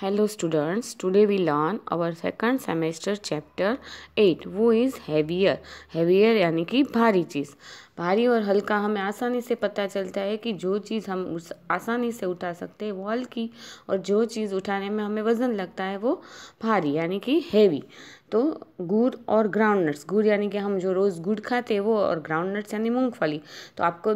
hello students today we learn our second semester chapter eight who is heavier heavier यानी कि भारी चीज़ भारी और हल्का हमें आसानी से पता चलता है कि जो चीज़ हम उस आसानी से उठा सकते हैं वो हल्की और जो चीज़ उठाने में हमें वज़न लगता है वो भारी यानी कि हैवी तो गुड़ और ग्राउंड नट्स गुड़ यानी कि हम जो रोज़ गुड़ खाते हैं वो और ग्राउंड नट्स यानी मूंगफली तो आपको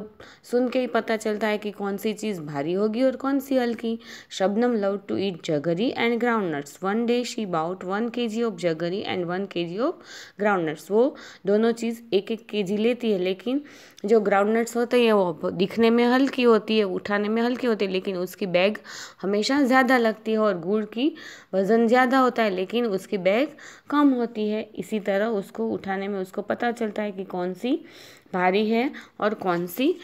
सुन के ही पता चलता है कि कौन सी चीज़ भारी होगी और कौन सी हल्की Shabnam love to eat jaggery and groundnuts one day she bought one K G of jaggery and one K G of ground nuts वो दोनों चीज़ एक एक के जी लेती है लेकिन जो ग्राउंड नट्स होते हैं वो दिखने में हल्की होती है उठाने में हल्की होती है लेकिन उसकी बैग हमेशा ज़्यादा लगती है और गुड़ की वज़न ज़्यादा होता है लेकिन उसकी बैग कम कम होती है इसी तरह उसको उठाने में उसको पता चलता है कि कौन सी भारी है और कौन सी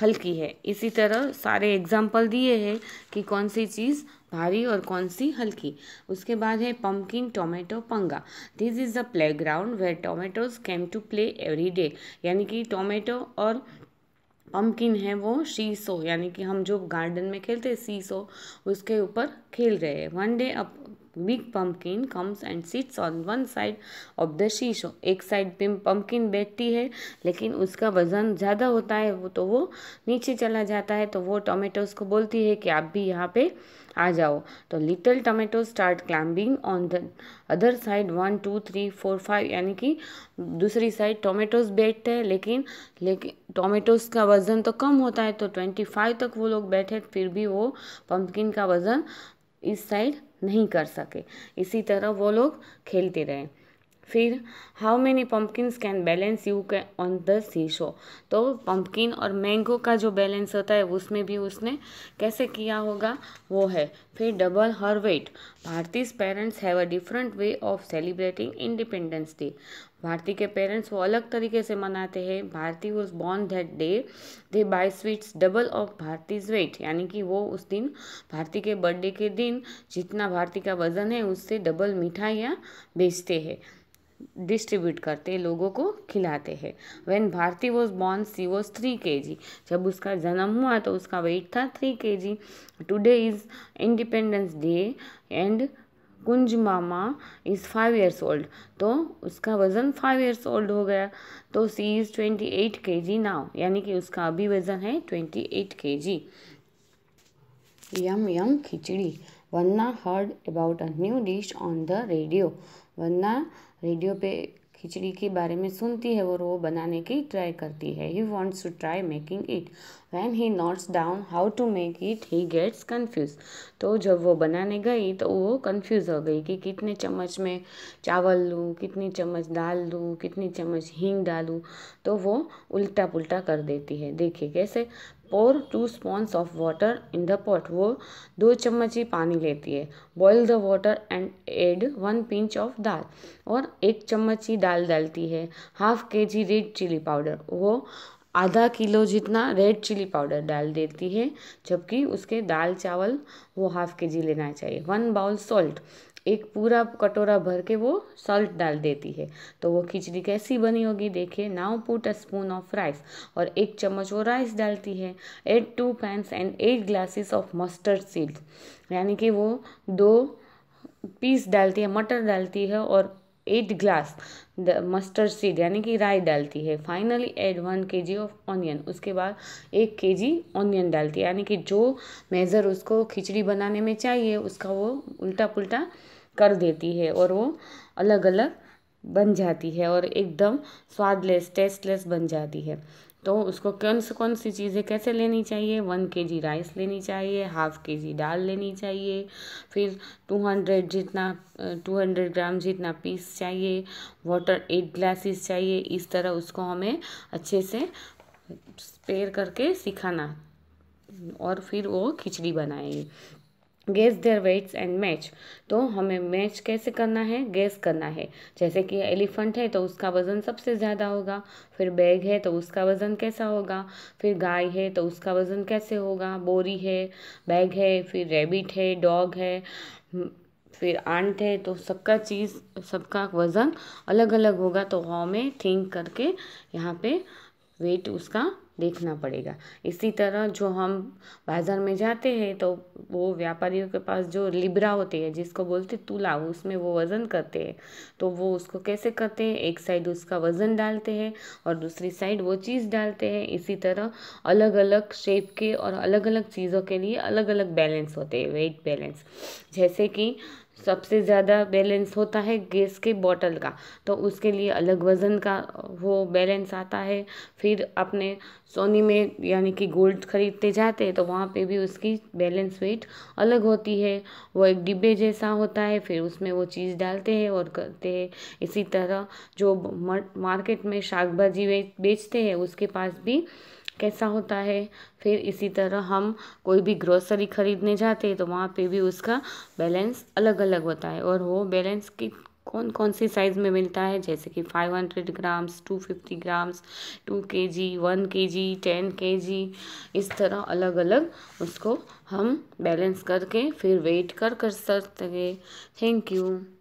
हल्की है इसी तरह सारे एग्जाम्पल दिए हैं कि कौन सी चीज़ भारी और कौन सी हल्की उसके बाद है पम्पकिन टोमेटो पंगा this is the playground where tomatoes came to play every day यानी कि टोमेटो और पम्पकिन है वो शीसो यानी कि हम जो गार्डन में खेलते हैं शीसो उसके ऊपर खेल रहे हैं one day up big pumpkin comes and sits on one side of the शीशो एक साइड पे पम्पकिन बैठती है लेकिन उसका वज़न ज़्यादा होता है वो तो वो नीचे चला जाता है तो वो टोमेटोज को बोलती है कि आप भी यहाँ पे आ जाओ तो little tomato start climbing on the other side one two three four five यानी कि दूसरी साइड टोमेटोज बैठते हैं लेकिन लेकिन टोमेटोज का वज़न तो कम होता है तो ट्वेंटी फाइव तक वो लोग बैठे फिर भी वो पम्पकिन का वज़न इस साइड नहीं कर सके इसी तरह वो लोग खेलते रहे फिर how many pumpkins can balance you can on the seesaw तो पम्पकिन और मैंगो का जो बैलेंस होता है उसमें भी उसने कैसे किया होगा वो है फिर डबल हर वेट भारतीय parents have a different way of celebrating independence day Bharati के पेरेंट्स वो अलग तरीके से मनाते हैं Bharati was born that day they buy sweets double of Bharati's weight यानी कि वो उस दिन भारती के बर्थडे के दिन जितना भारती का वजन है उससे डबल मिठाइयाँ बेचते हैं डिस्ट्रीब्यूट करते लोगों को खिलाते हैं when Bharati was born she was three K G जब उसका जन्म हुआ तो उसका वेट था three K G today is independence day and Kunj mama is five years old तो उसका वज़न फाइव ईयर्स ओल्ड हो गया तो सी इज़ ट्वेंटी एट के जी नाव यानी कि उसका अभी वज़न है twenty eight K G yum yum khichdi wanna heard about a new dish on the radio wanna radio पे खिचड़ी के बारे में सुनती है और वो बनाने की ट्राई करती है he wants to try making it when he notes down how to make it he gets confuse तो जब वो बनाने गई तो वो कन्फ्यूज़ हो गई कि कितने चम्मच में चावल लूँ कितनी चम्मच दाल लूँ कितनी चम्मच हींग डालूँ तो वो उल्टा पुल्टा कर देती है देखिए कैसे pour two spoons of water in the pot वो दो चम्मच ही पानी लेती है boil the water and add one pinch of dal और एक चम्मच ही दाल डालती है हाफ के जी रेड चिली पाउडर वो आधा किलो जितना रेड चिली पाउडर डाल देती है जबकि उसके दाल चावल वो हाफ के जी लेना चाहिए वन बाउल सॉल्ट एक पूरा कटोरा भर के वो सॉल्ट डाल देती है तो वो खिचड़ी कैसी बनी होगी देखिए now put a spoon of rice और एक चम्मच वो राइस डालती है eight two pans and eight glasses of mustard seeds यानी कि वो दो पीस डालती है मटर डालती है और eight glass the mustard seed यानी कि राई डालती है finally add one K G of onion उसके बाद एक के जी ऑनियन डालती है यानी कि जो मेज़र उसको खिचड़ी बनाने में चाहिए उसका वो उल्टा पुल्टा कर देती है और वो अलग अलग बन जाती है और एकदम स्वादलेस टेस्टलेस बन जाती है तो उसको कौन से कौन सी चीज़ें कैसे लेनी चाहिए वन के जी राइस लेनी चाहिए हाफ़ के जी दाल लेनी चाहिए फिर टू हंड्रेड जितना टू हंड्रेड ग्राम जितना पीस चाहिए वाटर एट ग्लासेस चाहिए इस तरह उसको हमें अच्छे से स्पेयर करके सिखाना और फिर वो खिचड़ी बनाएगी guess their weights and match तो हमें मैच कैसे करना है गैस करना है जैसे कि एलिफेंट है तो उसका वज़न सबसे ज़्यादा होगा फिर बैग है तो उसका वज़न कैसा होगा फिर गाय है तो उसका वज़न कैसे होगा बोरी है बैग है फिर रेबिट है डॉग है फिर आंट है तो सबका चीज़ सबका वज़न अलग अलग होगा तो हमें थिंक करके यहाँ पे वेट उसका देखना पड़ेगा इसी तरह जो हम बाज़ार में जाते हैं तो वो व्यापारियों के पास जो लिब्रा होती है जिसको बोलते तुला उसमें वो वज़न करते हैं तो वो उसको कैसे करते हैं एक साइड उसका वज़न डालते हैं और दूसरी साइड वो चीज़ डालते हैं इसी तरह अलग अलग शेप के और अलग अलग चीज़ों के लिए अलग अलग बैलेंस होते हैं वेट बैलेंस जैसे कि सबसे ज़्यादा बैलेंस होता है गैस के बॉटल का तो उसके लिए अलग वज़न का वो बैलेंस आता है फिर अपने सोनी में यानी कि गोल्ड खरीदते जाते हैं तो वहाँ पे भी उसकी बैलेंस वेट अलग होती है वो एक डिब्बे जैसा होता है फिर उसमें वो चीज़ डालते हैं और करते हैं इसी तरह जो मार्केट में शाक भाजी बेचते हैं उसके पास भी कैसा होता है फिर इसी तरह हम कोई भी ग्रोसरी खरीदने जाते हैं तो वहाँ पे भी उसका बैलेंस अलग अलग अलग होता है और वो बैलेंस की कौन कौन सी साइज़ में मिलता है जैसे कि 500 ग्राम्स 250 ग्राम्स 2 के जी वन के जी टेन के जी इस तरह अलग अलग उसको हम बैलेंस करके फिर वेट कर कर सकते थैंक यू